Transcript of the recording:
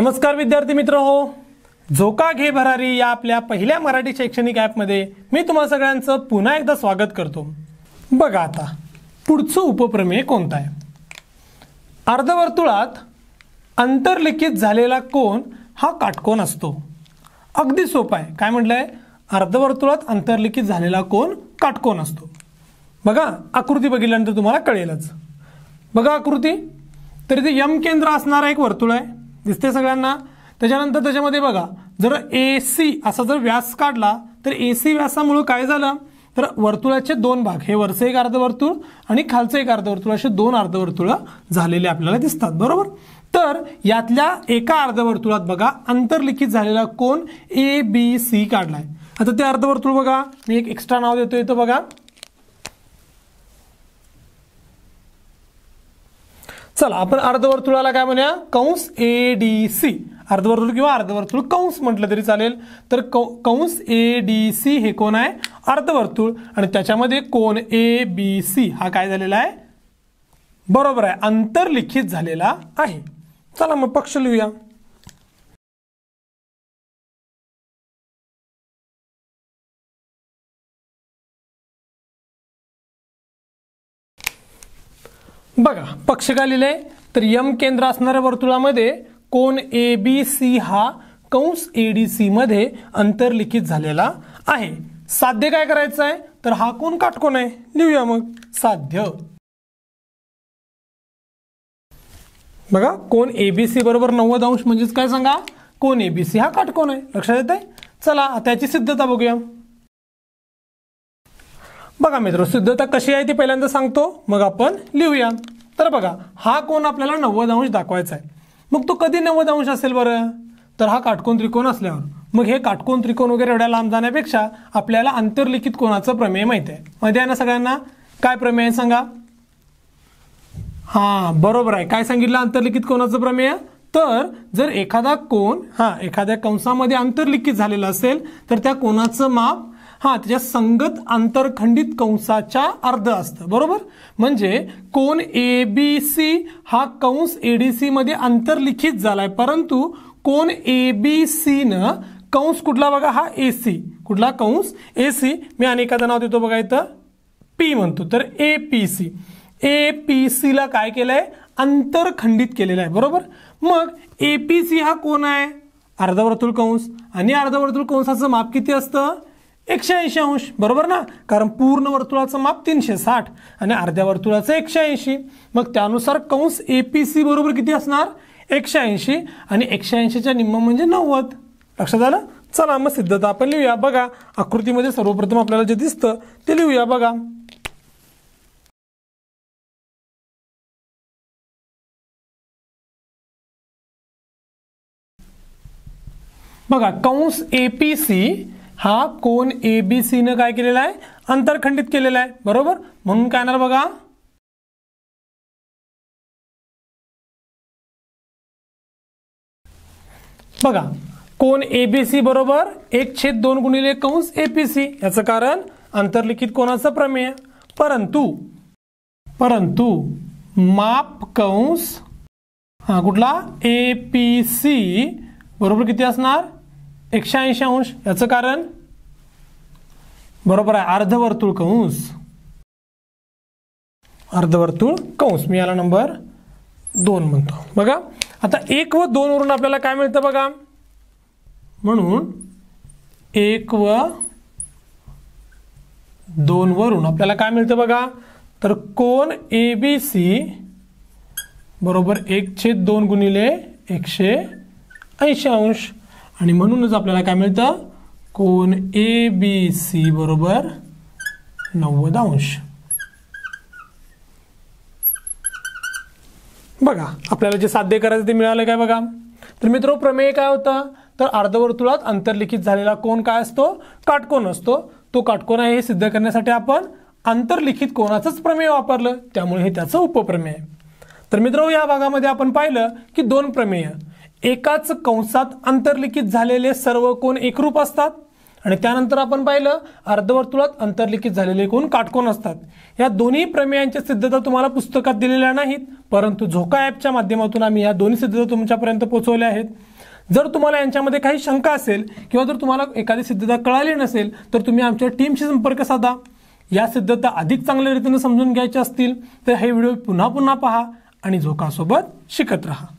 नमस्कार विद्यार्थी मित्र हो झोका घे भरारी या आपल्या पहिल्या मराठी शैक्षणिक ॲपमध्ये मी तुम्हा सगळ्यांचं पुन्हा एकदा स्वागत करतो बघा आता पुढचं उपप्रमेय कोणता आहे अर्धवर्तुळात अंतर्लिखित झालेला कोण हा काटकोण असतो अगदी सोपा आहे काय म्हटलंय आहे अर्धवर्तुळात अंतर्लिखित झालेला कोण काटकोण असतो बघा आकृती बघितल्यानंतर तुम्हाला कळेलच बघा आकृती तर इथे यम केंद्र असणारा एक वर्तुळ आहे दिसते सगळ्यांना त्याच्यानंतर त्याच्यामध्ये बघा जर ए सी असा जर व्यास काढला तर ए सी व्यासामुळं काय झालं तर वर्तुळाचे दोन भाग हे वरचं एक अर्धवर्तुळ आणि खालचं एक अर्धवर्तुळ असे दोन अर्धवर्तुळ झालेले आपल्याला दिसतात बरोबर तर यातल्या एका अर्धवर्तुळात बघा अंतर्लिखित झालेला कोण ए बी सी काढलाय आता ते अर्धवर्तुळ बघा मी एक एक्स्ट्रा नाव देतोय तो बघा चला आपण अर्धवर्तुळाला काय म्हणूया कंस ए डी सी अर्धवर्तुळ किंवा अर्धवर्तुळ कंस म्हटलं तरी चालेल तर कंस ए डी सी हे कोण आहे अर्धवर्तुळ आणि त्याच्यामध्ये कोण ए बी सी हा काय झालेला आहे बरोबर आहे अंतर्लिखित झालेला आहे चला मग पक्ष लिहूया बघा पक्ष काय लिहिलंय तर यम केंद्र असणाऱ्या वर्तुळामध्ये कोण ए बी सी हा कंस ए डी सी मध्ये अंतर्लिखित झालेला आहे साध्य काय करायचं आहे तर हा कोण काटकोण आहे लिहूया मग साध्य बघा कोण एबीसी बरोबर नव्वद अंश म्हणजेच काय सांगा कोण एबीसी हा काटकोण आहे लक्षात येते चला त्याची सिद्धता बघूया बघा मित्र शुद्धता कशी आहे ती पहिल्यांदा सांगतो मग आपण लिहूया तर बघा हा कोण आपल्याला नव्वद अंश दाखवायचा आहे मग तो कधी नव्वद अंश असेल बरं तर हा काटकोन त्रिकोण असल्यावर मग हे काटकोन त्रिकोण वगैरे एवढ्या लांब जाण्यापेक्षा आपल्याला आंतरलिखित कोणाचं प्रमेय माहिती आहे माहिती आहे ना सगळ्यांना काय प्रमेय सांगा हां बरोबर आहे काय सांगितलं आंतरलिखित कोणाचं प्रमेय तर जर एखादा कोण हां एखाद्या कंसामध्ये आंतरलिखित झालेला असेल तर त्या कोणाचं माप हा त्याच्या संगत आंतरखंडित कंसाच्या अर्ध असतं बरोबर म्हणजे कोण ए बी सी हा कंस एडीसी मध्ये आंतरलिखित झालाय परंतु कोण ए बी सी न कंस कुठला बघा हा ए सी कुठला कंस ए सी मी एखादं नाव देतो बघा इथं पी म्हणतो तर A P C A P सीला काय केलंय आंतरखंडित केलेलं आहे बरोबर मग ए पी सी हा कोण आहे अर्धवर्तुळ कंस आणि अर्धवर्तुळ कंसाचं माप किती असतं एकशे ऐंशी अंश बरोबर ना कारण पूर्ण वर्तुळाचं माप तीनशे साठ आणि अर्ध्या वर्तुळाचं एकशे ऐंशी मग त्यानुसार कंस ए पी सी बरोबर किती असणार एकशे ऐंशी आणि एकशे ऐंशीच्या निम्म म्हणजे नव्वद लक्षात आलं चला मग सिद्धता आपण लिहूया बघा आकृतीमध्ये सर्वप्रथम आपल्याला जे दिसतं ते लिहूया बघा बघा कंस ए पी सी हा कोन ए बी न काय केलेला आहे अंतरखंडित केलेला आहे बरोबर म्हणून काय येणार बघा बघा कोण एबीसी बरोबर एक छेद दोन गुणिले कंस एपीसी याचं कारण अंतर्लिखित कोणाचं प्रमेय परंतु परंतु माप कंस हा कुठला एपीसी बरोबर किती असणार एकशे ऐंशी अंश याचं कारण बरोबर आहे अर्धवर्तुळ कंस अर्धवर्तुळ कंस मी याला नंबर दोन म्हणतो बघा आता एक व वरून आपल्याला काय मिळतं बघा म्हणून एक व वरून आपल्याला काय मिळतं बघा तर कोण ए बी सी बरोबर एक छेद दोन गुणिले एकशे ऐंशी अंश आणि म्हणूनच आपल्याला काय मिळतं कोण ए बी सी बरोबर नव्वद अंश बघा आपल्याला जे साध्य करायचं ते मिळालं काय बघा तर मित्रो प्रमेय काय होता तर अर्धवर्तुळात अंतर्लिखित झालेला कोण काय असतो काटकोण असतो तो काटकोण आहे हे सिद्ध करण्यासाठी आपण आंतरलिखित कोणाचंच प्रमेय वापरलं त्यामुळे हे त्याचं उपप्रमेय तर मित्रो या भागामध्ये आपण पाहिलं की दोन प्रमेय एकाच कंसात अंतर्लिखित झालेले सर्व कोण एकरूप असतात आणि त्यानंतर आपण पाहिलं अर्धवर्तुळात अंतर्लिखित झालेले कोण काटकोण असतात या दोन्ही प्रमेयांच्या सिद्धता तुम्हाला पुस्तकात दिलेल्या नाहीत परंतु झोका ॲपच्या माध्यमातून आम्ही या दोन्ही सिद्धता तुमच्यापर्यंत पोहोचवल्या आहेत जर तुम्हाला यांच्यामध्ये काही शंका असेल किंवा जर तुम्हाला एखादी सिद्धता कळाली नसेल तर तुम्ही आमच्या टीमशी संपर्क साधा या सिद्धता अधिक चांगल्या रीतीने समजून घ्यायच्या असतील तर हे व्हिडिओ पुन्हा पुन्हा पहा आणि झोकासोबत शिकत राहा